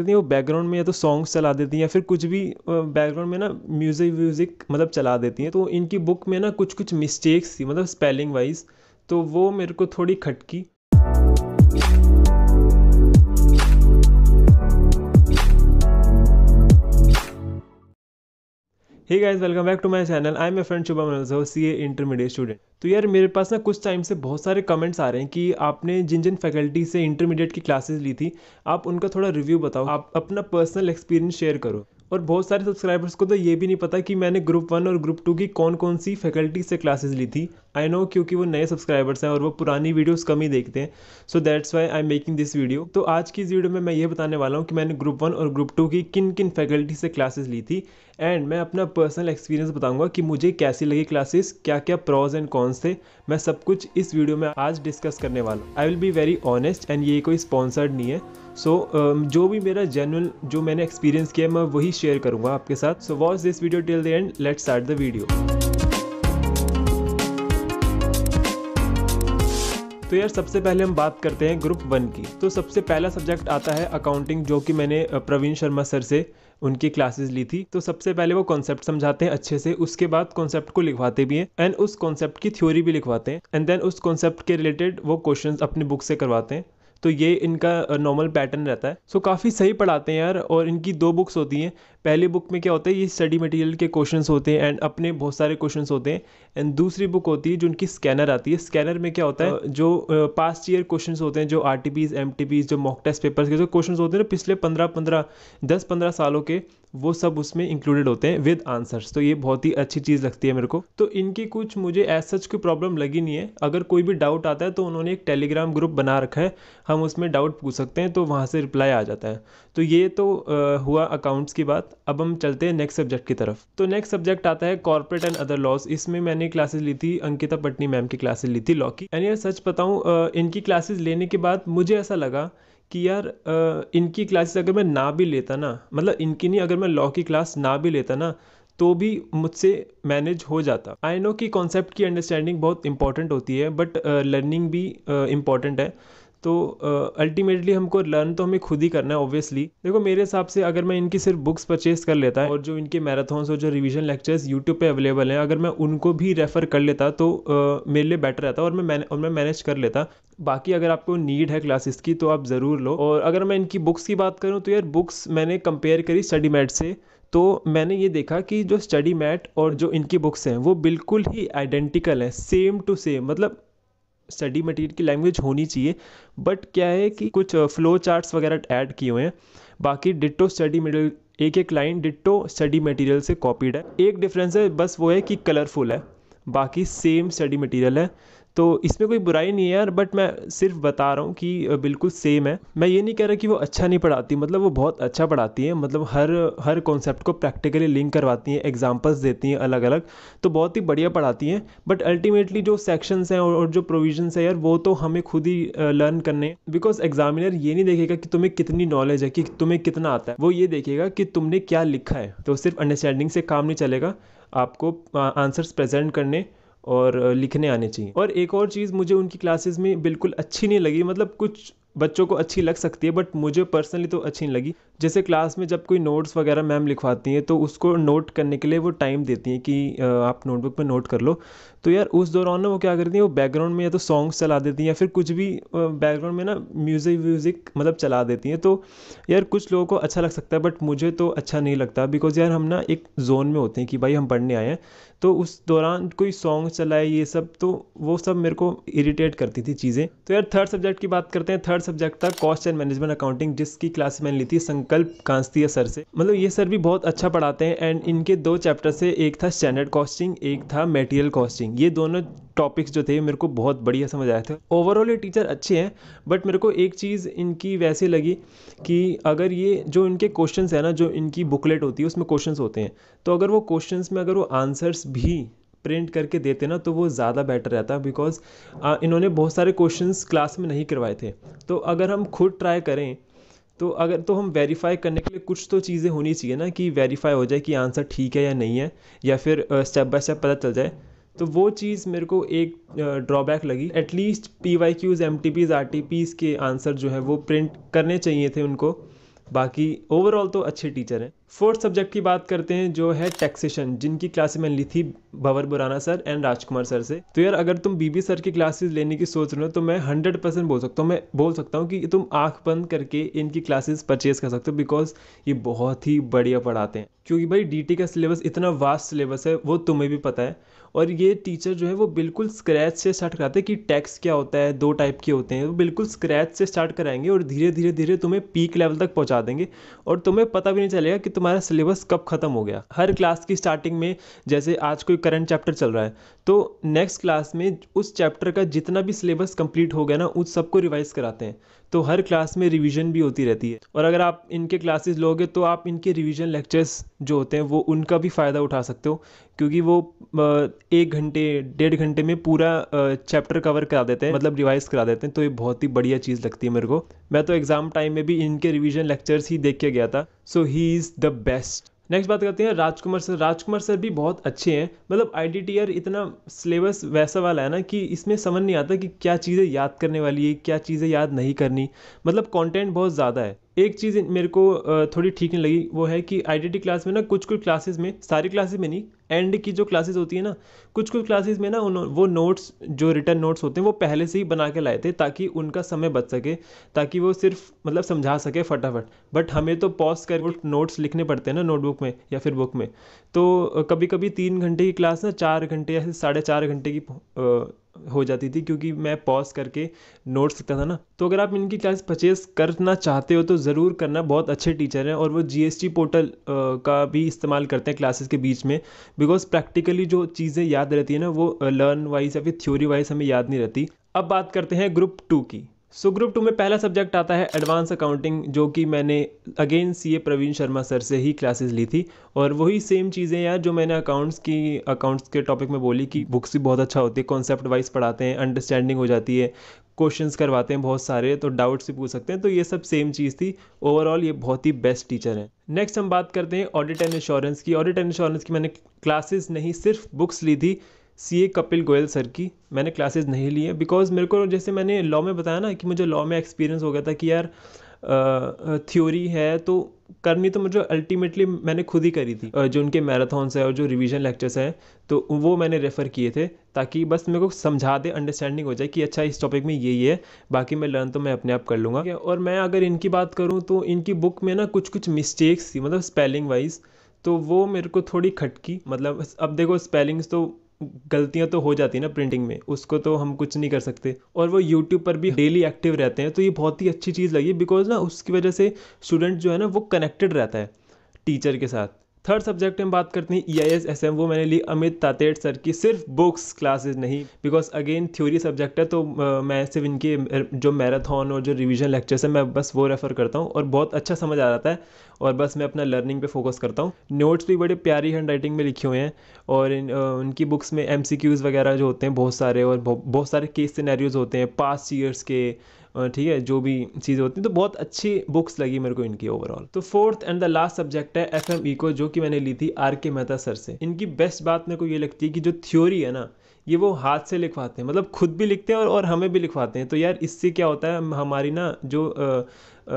करती हैं वो बैकग्राउंड में या तो सॉन्ग्स चला देती हैं या फिर कुछ भी बैकग्राउंड में ना म्यूज़िक व्यूज़िक मतलब चला देती हैं तो इनकी बुक में ना कुछ कुछ मिस्टेक्स थी मतलब स्पेलिंग वाइज तो वो मेरे को थोड़ी खटकी hey guys welcome back to my channel I am a friend Shubham रजो सी ए इंटरमीडिएट स्टूडेंट तो यार मेरे पास ना कुछ टाइम से बहुत सारे कमेंट्स आ रहे हैं कि आपने जिन जिन फैकल्टी से इंटरमीडिएट की क्लासेस ली थी आप उनका थोड़ा रिव्यू बताओ आप अपना पर्सनल एक्सपीरियंस शेयर करो और बहुत सारे सब्सक्राइबर्स को तो ये भी नहीं पता कि मैंने ग्रुप वन और ग्रुप टू की कौन कौन सी फैकल्टी से क्लासेस ली थी आई नो क्योंकि वो नए सब्सक्राइबर्स हैं और वो पुरानी वीडियोस कम ही देखते हैं so that's why I am making this video तो आज की इस वीडियो में मैं ये बताने वाला हूँ कि मैंने ग्रुप वन और ग्रुप टू की किन किन फैकल्टी से क्लासेस ली थी एंड मैं अपना पर्सनल एक्सपीरियंस बताऊंगा कि मुझे कैसी लगी क्लासेस क्या क्या प्रॉज एंड कॉन्स थे मैं सब कुछ इस वीडियो में आज डिस्कस करने वाला I will be very honest and ये कोई स्पॉन्सर्ड नहीं है सो so, um, जो भी मेरा जनरल जो मैंने एक्सपीरियंस किया मैं वही शेयर करूंगा आपके साथ so watch this video till the end let's start the video तो यार सबसे पहले हम बात करते हैं ग्रुप वन की तो सबसे पहला सब्जेक्ट आता है अकाउंटिंग जो कि मैंने प्रवीण शर्मा सर से उनकी क्लासेस ली थी तो सबसे पहले वो कॉन्सेप्ट समझाते हैं अच्छे से उसके बाद कॉन्सेप्ट को लिखवाते भी हैं एंड उस कॉन्सेप्ट की थ्योरी भी लिखवाते हैं एंड देन उस कॉन्सेप्ट के रिलेटेड वो क्वेश्चन अपनी बुक से करवाते हैं तो ये इनका नॉर्मल पैटर्न रहता है सो काफ़ी सही पढ़ाते हैं यार और इनकी दो बुक्स होती हैं पहले बुक में क्या होता है ये स्टडी मटेरियल के क्वेश्चंस होते हैं एंड अपने बहुत सारे क्वेश्चंस होते हैं एंड दूसरी बुक होती है जो उनकी स्कैनर आती है स्कैनर में क्या होता है तो जो पास्ट ईयर क्वेश्चन होते हैं जो R T Ps M T जो मॉक टेस्ट पेपर्स के जो क्वेश्चन होते हैं ना पिछले पंद्रह पंद्रह दस पंद्रह सालों के वो सब उसमें इंक्लूडेड होते हैं विद आंसर्स तो ये बहुत ही अच्छी चीज़ लगती है मेरे को तो इनकी कुछ मुझे एज सच की प्रॉब्लम लगी नहीं है अगर कोई भी डाउट आता है तो उन्होंने एक टेलीग्राम ग्रुप बना रखा है हम उसमें डाउट पूछ सकते हैं तो वहाँ से रिप्लाई आ जाता है तो ये तो आ, हुआ अकाउंट्स की बात बाद अब हम चलते हैं नेक्स्ट सब्जेक्ट की तरफ तो नेक्स्ट सब्जेक्ट आता है कॉर्पोरेट एंड अदर लॉस इसमें मैंने क्लासेस ली थी अंकिता पटनी मैम की क्लासेस ली थी लॉ की एंड यार सच बताऊँ इनकी क्लासेस लेने के बाद मुझे ऐसा लगा कि यार इनकी क्लासेस अगर मैं ना भी लेता ना मतलब इनकी नहीं अगर मैं लॉ की क्लास ना भी लेता ना तो भी मुझसे मैनेज हो जाता आई नो कि कॉन्सेप्ट की अंडरस्टैंडिंग बहुत इंपॉर्टेंट होती है बट लर्निंग भी इम्पॉर्टेंट है तो अल्टीमेटली uh, हमको लर्न तो हमें खुद ही करना है ऑब्वियसली देखो मेरे हिसाब से अगर मैं इनकी सिर्फ बुक्स परचेज कर लेता और जो इनके मैराथन्स और जो रिविजन लेक्चर्स यूट्यूब पे अवेलेबल हैं अगर मैं उनको भी रेफ़र कर लेता तो uh, मेरे लिए बेटर रहता और मैं मैंने और मैं मैनेज कर लेता बाकी अगर आपको नीड है क्लासेस की तो आप ज़रूर लो और अगर मैं इनकी बुक्स की बात करूँ तो यार बुक्स मैंने कंपेयर करी स्टडी मैट से तो मैंने ये देखा कि जो स्टडी मैट और जो इनकी बुक्स हैं वो बिल्कुल ही आइडेंटिकल हैं सेम टू सेम मतलब स्टडी मटेरियल की लैंग्वेज होनी चाहिए बट क्या है कि कुछ फ्लो uh, चार्ट्स वगैरह ऐड किए हुए हैं बाकी डिटो स्टडी मटेरियल एक एक लाइन डिटो स्टडी मटेरियल से कॉपीड है एक डिफरेंस है बस वो है कि कलरफुल है बाकी सेम स्टडी मटेरियल है तो इसमें कोई बुराई नहीं है यार बट मैं सिर्फ बता रहा हूँ कि बिल्कुल सेम है मैं ये नहीं कह रहा कि वो अच्छा नहीं पढ़ाती मतलब वो बहुत अच्छा पढ़ाती है मतलब हर हर कॉन्सेप्ट को प्रैक्टिकली लिंक करवाती हैं एग्जाम्पल्स देती हैं अलग अलग तो बहुत ही बढ़िया पढ़ाती हैं बट अल्टीमेटली जो सेक्शंस हैं और जो प्रोविजन्स हैं यार वो तो हमें खुद ही लर्न करने बिकॉज एग्जामिनर ये नहीं देखेगा कि तुम्हें कितनी नॉलेज है कि तुम्हें कितना आता है वो ये देखेगा कि तुमने क्या लिखा है तो सिर्फ अंडरस्टैंडिंग से काम नहीं चलेगा आपको आंसर्स प्रेजेंट करने और लिखने आने चाहिए और एक और चीज़ मुझे उनकी क्लासेस में बिल्कुल अच्छी नहीं लगी मतलब कुछ बच्चों को अच्छी लग सकती है बट मुझे पर्सनली तो अच्छी नहीं लगी जैसे क्लास में जब कोई नोट्स वगैरह मैम लिखवाती हैं तो उसको नोट करने के लिए वो टाइम देती हैं कि आप नोटबुक में नोट कर लो तो यार उस दौरान ना वो क्या करती हैं वो बैकग्राउंड में या तो सॉन्ग्स चला देती हैं या फिर कुछ भी बैकग्राउंड में ना म्यूज़िक व्यूज़िक मतलब चला देती हैं तो यार कुछ लोगों को अच्छा लग सकता है बट मुझे तो अच्छा नहीं लगता बिकॉज यार हम ना एक जोन में होते हैं कि भाई हम पढ़ने आए हैं तो उस दौरान कोई सॉन्ग चलाए ये सब तो वो सब मेरे को इरीटेट करती थी चीज़ें तो यार थर्ड सब्जेक्ट की बात करते हैं थर्ड सब्जेक्ट था कॉस्ट एंड मैनेजमेंट अकाउंटिंग जिसकी क्लास मैंने ली थी संग संकल्प कांस्तीय सर से मतलब ये सर भी बहुत अच्छा पढ़ाते हैं एंड इनके दो चैप्टर से एक था स्टैंडर्ड कॉस्टिंग एक था मेटीरियल कॉस्टिंग ये दोनों टॉपिक्स जो थे मेरे को बहुत बढ़िया समझ आए थे ओवरऑल ये टीचर अच्छे हैं बट मेरे को एक चीज़ इनकी वैसे लगी कि अगर ये जो इनके क्वेश्चन है ना जो इनकी बुकलेट होती है उसमें क्वेश्चन होते हैं तो अगर वो क्वेश्चन में अगर वो आंसर्स भी प्रिंट करके देते ना तो वो ज़्यादा बेटर रहता बिकॉज इन्होंने बहुत सारे क्वेश्चंस क्लास में नहीं करवाए थे तो अगर हम खुद ट्राई करें तो अगर तो हम वेरीफाई करने के लिए कुछ तो चीज़ें होनी चाहिए ना कि वेरीफाई हो जाए कि आंसर ठीक है या नहीं है या फिर स्टेप बाय स्टेप पता चल जाए तो वो चीज़ मेरे को एक ड्रॉबैक लगी at least P Y Qs M T Ps R T Ps के आंसर जो है वो प्रिंट करने चाहिए थे उनको बाकी ओवरऑल तो अच्छे टीचर हैं फोर्थ सब्जेक्ट की बात करते हैं जो है टैक्सेशन जिनकी क्लास मैंने ली थी Bhanwar Borana sir and Rajkumar sir से तो यार अगर तुम बीबी सर की क्लासेस लेने की सोच रहे हो तो मैं हंड्रेड परसेंट बोल सकता हूँ मैं बोल सकता हूँ कि तुम आंख बंद करके इनकी क्लासेस परचेज कर सकते हो बिकॉज ये बहुत ही बढ़िया पढ़ाते हैं क्योंकि भाई डी का सिलेबस इतना वास्ट सिलेबस है वो तुम्हें भी पता है और ये टीचर जो है वो बिल्कुल स्क्रैच से स्टार्ट कराते हैं कि टैक्स क्या होता है दो टाइप के होते हैं वो बिल्कुल स्क्रैच से स्टार्ट कराएंगे और धीरे धीरे धीरे तुम्हें पीक लेवल तक पहुंचा देंगे और तुम्हें पता भी नहीं चलेगा कि तुम्हारा सिलेबस कब खत्म हो गया हर क्लास की स्टार्टिंग में जैसे आज कोई करंट चैप्टर चल रहा है तो नेक्स्ट क्लास में उस चैप्टर का जितना भी सिलेबस कंप्लीट हो गया ना उस सबको रिवाइज कराते हैं तो हर क्लास में रिवीजन भी होती रहती है और अगर आप इनके क्लासेस लोगे तो आप इनके रिवीजन लेक्चर्स जो होते हैं वो उनका भी फ़ायदा उठा सकते हो क्योंकि वो एक घंटे डेढ़ घंटे में पूरा चैप्टर कवर करा देते हैं मतलब रिवाइज करा देते हैं तो ये बहुत ही बढ़िया चीज़ लगती है मेरे को मैं तो एग्ज़ाम टाइम में भी इनके रिविजन लेक्चर्स ही देख के गया था so he is the best next बात करते हैं राजकुमार सर राजकुमार सर भी बहुत अच्छे हैं मतलब आई इतना सिलेबस वैसा वाला है ना कि इसमें समझ नहीं आता कि क्या चीज़ें याद करने वाली है क्या चीज़ें याद नहीं करनी मतलब कंटेंट बहुत ज़्यादा है एक चीज़ मेरे को थोड़ी ठीक नहीं लगी वो है कि आईडीटी क्लास में ना कुछ कुछ क्लासेस में सारी क्लासेस में नहीं एंड की जो क्लासेस होती है ना कुछ कुछ क्लासेस में ना उन वो नोट्स जो रिटर्न नोट्स होते हैं वो पहले से ही बना के लाए थे ताकि उनका समय बच सके ताकि वो सिर्फ मतलब समझा सके फटाफट बट हमें तो पॉज कर नोट्स लिखने पड़ते हैं ना नोटबुक में या फिर बुक में तो कभी कभी तीन घंटे की क्लास ना चार घंटे या फिर साढ़े चार घंटे की हो जाती थी क्योंकि मैं पॉज करके नोट्स लिखता था ना तो अगर आप इनकी क्लास परचेज करना चाहते हो तो ज़रूर करना बहुत अच्छे टीचर हैं और वो जीएसटी पोर्टल का भी इस्तेमाल करते हैं क्लासेस के बीच में बिकॉज प्रैक्टिकली जो चीज़ें याद रहती है ना वो लर्न वाइज या फिर थ्योरी वाइज हमें याद नहीं रहती अब बात करते हैं ग्रुप टू की सो ग्रुप टू में पहला सब्जेक्ट आता है एडवांस अकाउंटिंग जो कि मैंने again CA Praveen Sharma sir से ही क्लासेस ली थी और वही सेम चीज़ें यार जो मैंने अकाउंट्स की अकाउंट्स के टॉपिक में बोली कि बुक्स भी बहुत अच्छा होती है कॉन्सेप्ट वाइज पढ़ाते हैं अंडरस्टैंडिंग हो जाती है क्वेश्चंस करवाते हैं बहुत सारे तो डाउट्स भी पूछ सकते हैं तो ये सब सेम चीज़ थी ओवरऑल ये बहुत ही बेस्ट टीचर हैं नेक्स्ट हम बात करते हैं ऑडिट एंड इंश्योरेंस की ऑडिट एंड इंश्योरेंस की मैंने क्लासेस नहीं सिर्फ बुक्स ली थी C A Kapil Goyal sir की मैंने क्लासेस नहीं ली है बिकॉज मेरे को जैसे मैंने लॉ में बताया ना कि मुझे लॉ में एक्सपीरियंस हो गया था कि यार थ्योरी है तो करनी तो मुझे अल्टीमेटली मैंने खुद ही करी थी जो उनके मैराथॉन्स हैं और जो रिवीजन लेक्चर्स हैं तो वो मैंने रेफ़र किए थे ताकि बस मेरे को समझा दे अंडरस्टैंडिंग हो जाए कि अच्छा इस टॉपिक में यही है बाकी मैं लर्न तो मैं अपने आप कर लूँगा और मैं अगर इनकी बात करूँ तो इनकी बुक में ना कुछ कुछ मिस्टेक्स थी मतलब स्पेलिंग वाइज तो वो मेरे को थोड़ी खटकी मतलब अब देखो स्पेलिंग्स तो गलतियाँ तो हो जाती है ना प्रिंटिंग में उसको तो हम कुछ नहीं कर सकते और वो यूट्यूब पर भी डेली एक्टिव रहते हैं तो ये बहुत ही अच्छी चीज़ लगी बिकॉज ना उसकी वजह से स्टूडेंट जो है ना वो कनेक्टेड रहता है टीचर के साथ थर्ड सब्जेक्ट में बात करते हैं E I S S M वो मैंने ली अमित तातेट सर की सिर्फ बुक्स क्लासेस नहीं बिकॉज अगेन थ्योरी सब्जेक्ट है तो मैं सिर्फ इनके जो मैराथन और जो रिवीजन लेक्चर्स है मैं बस वो रेफ़र करता हूँ और बहुत अच्छा समझ आ जाता है और बस मैं अपना लर्निंग पे फोकस करता हूँ नोट्स भी बड़े प्यारी हैंड राइटिंग में लिखे हुए हैं और इन उनकी बुक्स में एम सी क्यूज़ वगैरह जो होते हैं बहुत सारे और बहुत सारे केस सिनेरियोज़ होते हैं पास्ट ईयर्स के ठीक है जो भी चीज़ें होती हैं तो बहुत अच्छी बुक्स लगी मेरे को इनकी ओवरऑल तो fourth and the last subject है एफ एम इको जो कि मैंने ली थी आर के मेहता सर से इनकी बेस्ट बात मेरे को ये लगती है कि जो थ्योरी है ना ये वो हाथ से लिखवाते हैं मतलब खुद भी लिखते हैं और, और हमें भी लिखवाते हैं तो यार इससे क्या होता है हमारी ना जो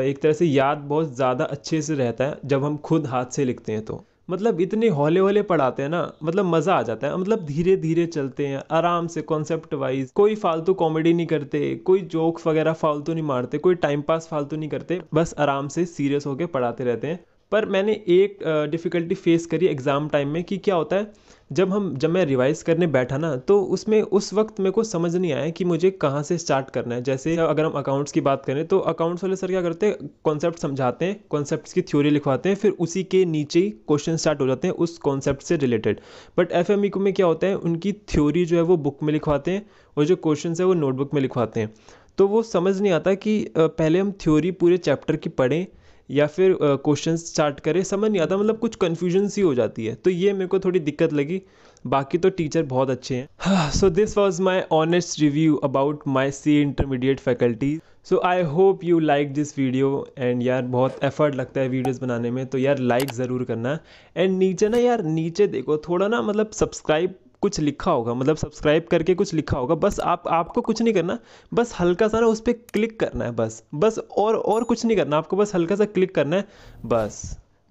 एक तरह से याद बहुत ज़्यादा अच्छे से रहता है जब हम खुद हाथ से लिखते हैं तो मतलब इतने हौले हौले पढ़ाते हैं ना मतलब मज़ा आ जाता है मतलब धीरे धीरे चलते हैं आराम से कॉन्सेप्ट वाइज कोई फालतू कॉमेडी नहीं करते कोई जोक्स वगैरह फालतू नहीं मारते कोई टाइम पास फालतू नहीं करते बस आराम से सीरियस होकर पढ़ाते रहते हैं पर मैंने एक डिफ़िकल्टी फ़ेस करी एग्ज़ाम टाइम में कि क्या होता है जब हम जब मैं रिवाइज़ करने बैठा ना तो उसमें उस वक्त मेरे को समझ नहीं आया कि मुझे कहाँ से स्टार्ट करना है जैसे अगर हम अकाउंट्स की बात करें तो अकाउंट्स वाले सर क्या करते हैं कॉन्सेप्ट समझाते हैं कॉन्सेप्ट्स की थ्योरी लिखवाते हैं फिर उसी के नीचे ही क्वेश्चन स्टार्ट हो जाते हैं उस कॉन्सेप्ट से रिलेटेड बट एफ एम में क्या होता है उनकी थ्योरी जो है वो बुक में लिखवाते हैं और जो क्वेश्चन है वो नोटबुक में लिखवाते हैं तो वो समझ नहीं आता कि पहले हम थ्योरी पूरे चैप्टर की पढ़ें या फिर क्वेश्चन स्टार्ट करे समझ नहीं आता मतलब कुछ कन्फ्यूजन सी हो जाती है तो ये मेरे को थोड़ी दिक्कत लगी बाकी तो टीचर बहुत अच्छे हैं so this was my honest review about my C intermediate faculty so I hope you like this video and यार बहुत एफर्ट लगता है वीडियोज़ बनाने में तो यार लाइक like ज़रूर करना एंड नीचे ना यार नीचे देखो थोड़ा ना मतलब सब्सक्राइब कुछ लिखा होगा मतलब सब्सक्राइब करके कुछ लिखा होगा बस आप आपको कुछ नहीं करना बस हल्का सा ना उस पर क्लिक करना है बस बस और और कुछ नहीं करना आपको बस हल्का सा क्लिक करना है बस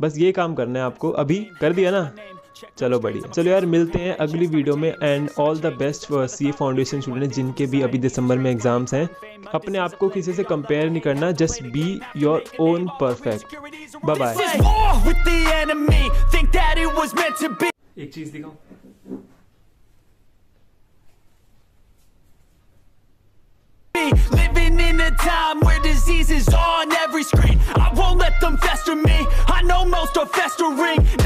बस ये काम करना है आपको अभी कर दिया ना चलो बढ़िया चलो यार मिलते हैं अगली वीडियो में and all the best for C foundation student जिनके भी अभी दिसंबर में एग्जाम्स हैं अपने आप को किसी से कंपेयर नहीं करना just be your own perfect bye bye एक चीज दिखाऊं Living in a time where disease is on every screen. I won't let them fester me. I know most are festering.